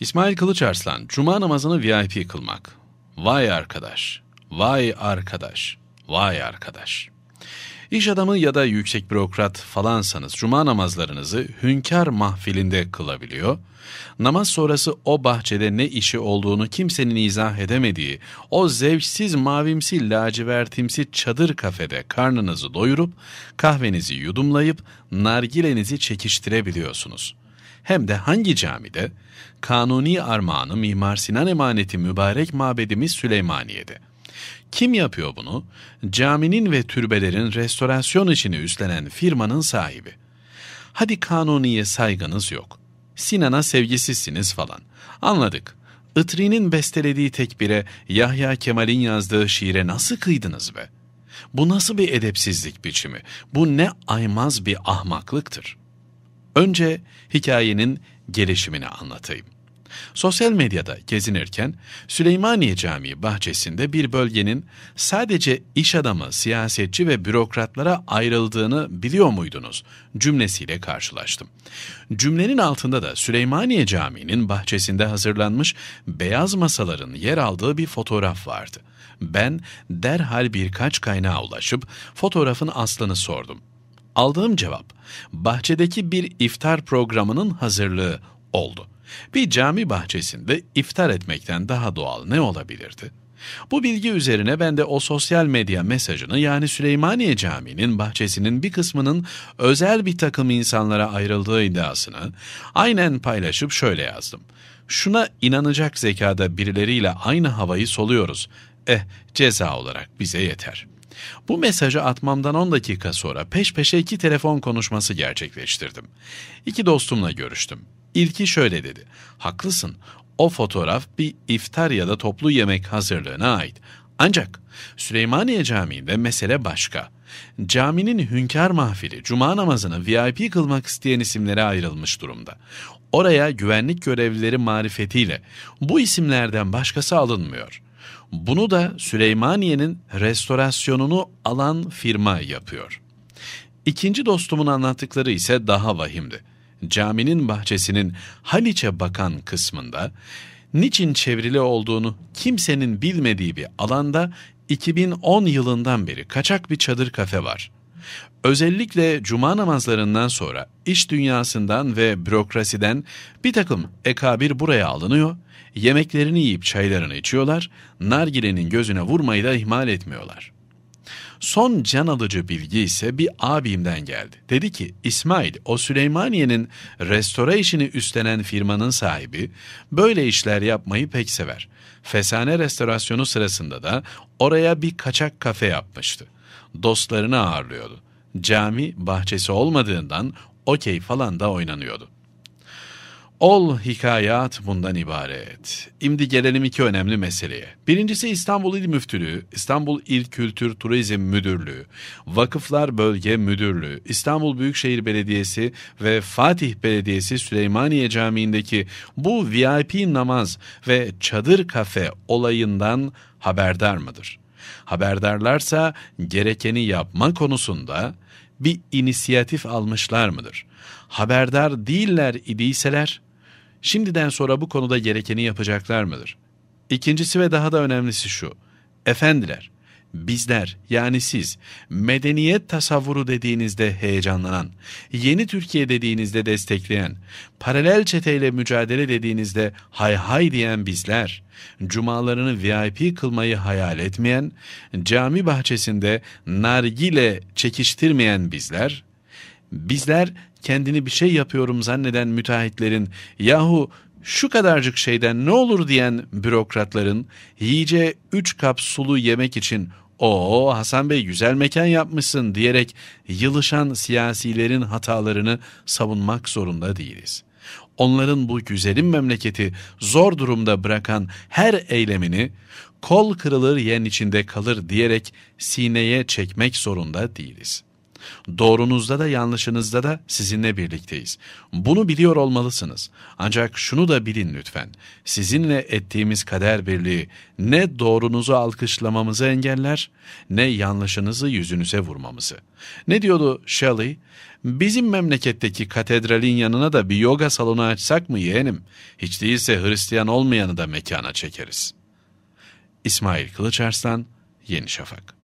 İsmail Kılıçarslan, Cuma namazını VIP kılmak. Vay arkadaş, vay arkadaş, vay arkadaş. İş adamı ya da yüksek bürokrat falansanız cuma namazlarınızı hünkar mahfilinde kılabiliyor, namaz sonrası o bahçede ne işi olduğunu kimsenin izah edemediği o zevksiz mavimsi lacivertimsi çadır kafede karnınızı doyurup kahvenizi yudumlayıp nargilenizi çekiştirebiliyorsunuz.'' hem de hangi camide? Kanuni armağanı Mimar Sinan emaneti mübarek mabedimiz Süleymaniye'de. Kim yapıyor bunu? Caminin ve türbelerin restorasyon işini üstlenen firmanın sahibi. Hadi kanuniye saygınız yok. Sinan'a sevgisizsiniz falan. Anladık. Itri'nin bestelediği tekbire Yahya Kemal'in yazdığı şiire nasıl kıydınız be? Bu nasıl bir edepsizlik biçimi? Bu ne aymaz bir ahmaklıktır.'' Önce hikayenin gelişimini anlatayım. Sosyal medyada gezinirken Süleymaniye Camii bahçesinde bir bölgenin sadece iş adamı, siyasetçi ve bürokratlara ayrıldığını biliyor muydunuz cümlesiyle karşılaştım. Cümlenin altında da Süleymaniye Camii'nin bahçesinde hazırlanmış beyaz masaların yer aldığı bir fotoğraf vardı. Ben derhal birkaç kaynağa ulaşıp fotoğrafın aslını sordum. Aldığım cevap, bahçedeki bir iftar programının hazırlığı oldu. Bir cami bahçesinde iftar etmekten daha doğal ne olabilirdi? Bu bilgi üzerine ben de o sosyal medya mesajını yani Süleymaniye Camii'nin bahçesinin bir kısmının özel bir takım insanlara ayrıldığı iddiasını aynen paylaşıp şöyle yazdım. Şuna inanacak zekada birileriyle aynı havayı soluyoruz. Eh ceza olarak bize yeter.'' Bu mesajı atmamdan 10 dakika sonra peş peşe iki telefon konuşması gerçekleştirdim. İki dostumla görüştüm. İlki şöyle dedi. Haklısın. O fotoğraf bir iftar ya da toplu yemek hazırlığına ait. Ancak Süleymaniye Camii'nde mesele başka. Caminin hünkar mahfili cuma namazını VIP kılmak isteyen isimlere ayrılmış durumda. Oraya güvenlik görevlileri marifetiyle bu isimlerden başkası alınmıyor.'' Bunu da Süleymaniye'nin restorasyonunu alan firma yapıyor. İkinci dostumun anlattıkları ise daha vahimdi. Caminin bahçesinin Haliç'e bakan kısmında niçin çevrili olduğunu kimsenin bilmediği bir alanda 2010 yılından beri kaçak bir çadır kafe var. Özellikle cuma namazlarından sonra iş dünyasından ve bürokrasiden bir takım ekabir buraya alınıyor, yemeklerini yiyip çaylarını içiyorlar, nargilenin gözüne vurmayı da ihmal etmiyorlar. Son can alıcı bilgi ise bir abimden geldi. Dedi ki İsmail o Süleymaniye'nin restore işini üstlenen firmanın sahibi böyle işler yapmayı pek sever. Fesane restorasyonu sırasında da oraya bir kaçak kafe yapmıştı.'' dostlarını ağırlıyordu. Cami bahçesi olmadığından okey falan da oynanıyordu. Ol hikayat bundan ibaret. Şimdi gelelim iki önemli meseleye. Birincisi İstanbul İl Müftülüğü, İstanbul İl Kültür Turizm Müdürlüğü, Vakıflar Bölge Müdürlüğü, İstanbul Büyükşehir Belediyesi ve Fatih Belediyesi Süleymaniye Camii'ndeki bu VIP namaz ve çadır kafe olayından haberdar mıdır? Haberdarlarsa gerekeni yapma konusunda bir inisiyatif almışlar mıdır? Haberdar değiller idiyseler, şimdiden sonra bu konuda gerekeni yapacaklar mıdır? İkincisi ve daha da önemlisi şu, efendiler, bizler yani siz medeniyet tasavvuru dediğinizde heyecanlanan, yeni Türkiye dediğinizde destekleyen, paralel çeteyle mücadele dediğinizde hay hay diyen bizler, cumalarını VIP kılmayı hayal etmeyen, cami bahçesinde nargile çekiştirmeyen bizler, bizler kendini bir şey yapıyorum zanneden müteahhitlerin yahu şu kadarcık şeyden ne olur diyen bürokratların yiyece üç kap sulu yemek için o Hasan Bey güzel mekan yapmışsın diyerek yılışan siyasilerin hatalarını savunmak zorunda değiliz. Onların bu güzelim memleketi zor durumda bırakan her eylemini kol kırılır yen içinde kalır diyerek sineye çekmek zorunda değiliz.'' Doğrunuzda da yanlışınızda da sizinle birlikteyiz. Bunu biliyor olmalısınız. Ancak şunu da bilin lütfen. Sizinle ettiğimiz kader birliği ne doğrunuzu alkışlamamızı engeller ne yanlışınızı yüzünüze vurmamızı. Ne diyordu Shelley? Bizim memleketteki katedralin yanına da bir yoga salonu açsak mı yeğenim? Hiç değilse Hristiyan olmayanı da mekana çekeriz. İsmail Kılıçarslan, Yeni Şafak